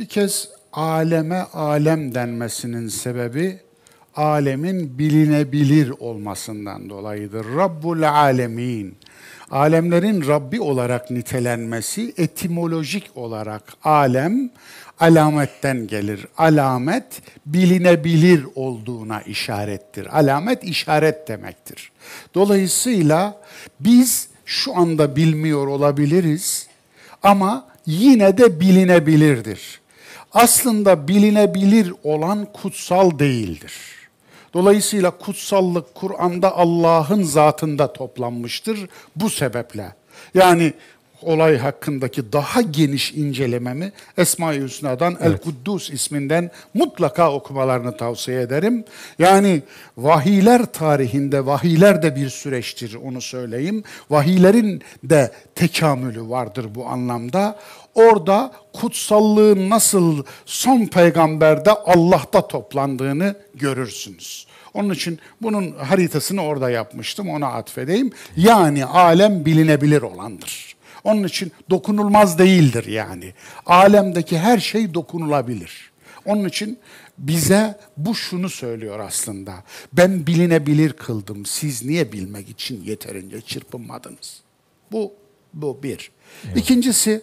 Bir kez aleme alem denmesinin sebebi alemin bilinebilir olmasından dolayıdır. Rabbul alemin. Alemlerin Rabbi olarak nitelenmesi etimolojik olarak alem alametten gelir. Alamet bilinebilir olduğuna işarettir. Alamet işaret demektir. Dolayısıyla biz şu anda bilmiyor olabiliriz ama yine de bilinebilirdir aslında bilinebilir olan kutsal değildir. Dolayısıyla kutsallık Kur'an'da Allah'ın zatında toplanmıştır bu sebeple. Yani olay hakkındaki daha geniş incelememi Esma-i Hüsna'dan evet. El-Kuddus isminden mutlaka okumalarını tavsiye ederim. Yani vahiler tarihinde vahiyler de bir süreçtir onu söyleyeyim. Vahilerin de tekamülü vardır bu anlamda. Orada kutsallığın nasıl son peygamberde Allah'ta toplandığını görürsünüz. Onun için bunun haritasını orada yapmıştım, ona atfedeyim. Yani alem bilinebilir olandır. Onun için dokunulmaz değildir yani. Alemdeki her şey dokunulabilir. Onun için bize bu şunu söylüyor aslında. Ben bilinebilir kıldım. Siz niye bilmek için yeterince çırpınmadınız? Bu bu bir. Evet. İkincisi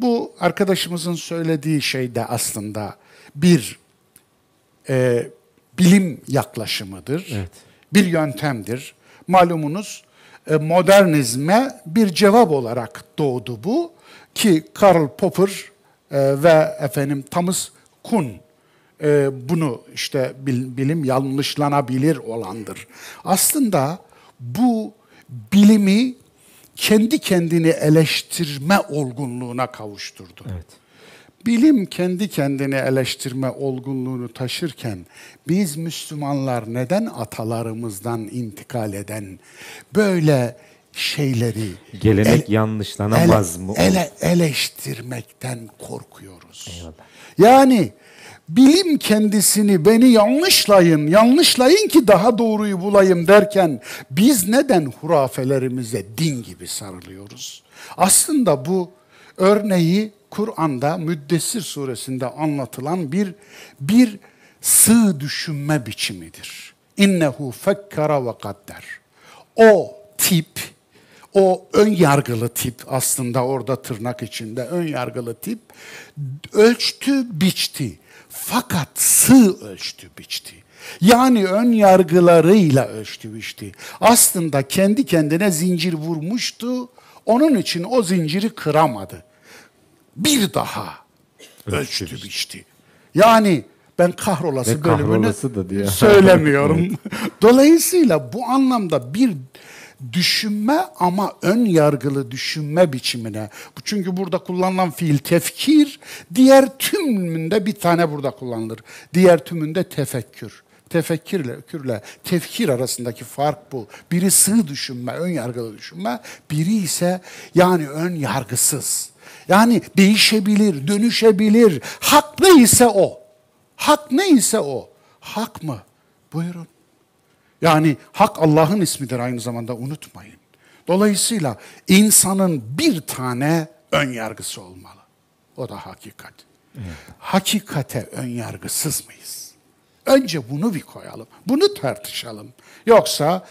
bu arkadaşımızın söylediği şey de aslında bir e, bilim yaklaşımıdır. Evet. Bir yöntemdir. Malumunuz e, modernizme bir cevap olarak doğdu bu ki Karl Popper e, ve efendim Thomas Kuhn e, bunu işte bilim yanlışlanabilir olandır. Aslında bu bilimi kendi kendini eleştirme olgunluğuna kavuşturdu. Evet. Bilim kendi kendini eleştirme olgunluğunu taşırken biz Müslümanlar neden atalarımızdan intikal eden böyle şeyleri gelenek el, yanlışlanamaz ele, mı? Ele, eleştirmekten korkuyoruz. Eyvallah. Yani bilim kendisini beni yanlışlayın, yanlışlayın ki daha doğruyu bulayım derken biz neden hurafelerimize din gibi sarılıyoruz? Aslında bu örneği Kur'an'da Müddessir suresinde anlatılan bir bir sığ düşünme biçimidir. İnnehu fekkara ve kadder. O tip, o ön yargılı tip aslında orada tırnak içinde ön yargılı tip ölçtü biçti. Fakat sığ ölçtü biçti. Yani ön yargılarıyla ölçtü biçti. Aslında kendi kendine zincir vurmuştu. Onun için o zinciri kıramadı bir daha ölçtü biçti. Yani ben kahrolası, Ve kahrolası bölümünü da diye. söylemiyorum. Dolayısıyla bu anlamda bir düşünme ama ön yargılı düşünme biçimine. Çünkü burada kullanılan fiil tefkir, diğer tümünde bir tane burada kullanılır. Diğer tümünde tefekkür. Tefekkürle, kürle, tefkir arasındaki fark bu. Biri sığ düşünme, ön yargılı düşünme, biri ise yani ön yargısız yani değişebilir, dönüşebilir. Hak neyse o. Hak neyse o. Hak mı? Buyurun. Yani hak Allah'ın ismidir aynı zamanda unutmayın. Dolayısıyla insanın bir tane ön yargısı olmalı. O da hakikat. Evet. Hakikate ön yargısız mıyız? Önce bunu bir koyalım. Bunu tartışalım. Yoksa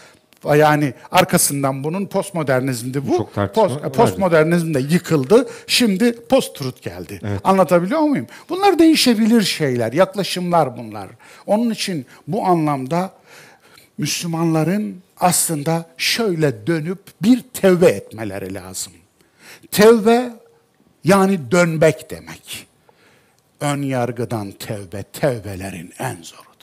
yani arkasından bunun postmodernizmdi bu. Çok tartışma post, vardı. postmodernizm de yıkıldı. Şimdi post-truth geldi. Evet. Anlatabiliyor muyum? Bunlar değişebilir şeyler, yaklaşımlar bunlar. Onun için bu anlamda Müslümanların aslında şöyle dönüp bir tevbe etmeleri lazım. Tevbe yani dönmek demek. Ön yargıdan tevbe, tevbelerin en zoru.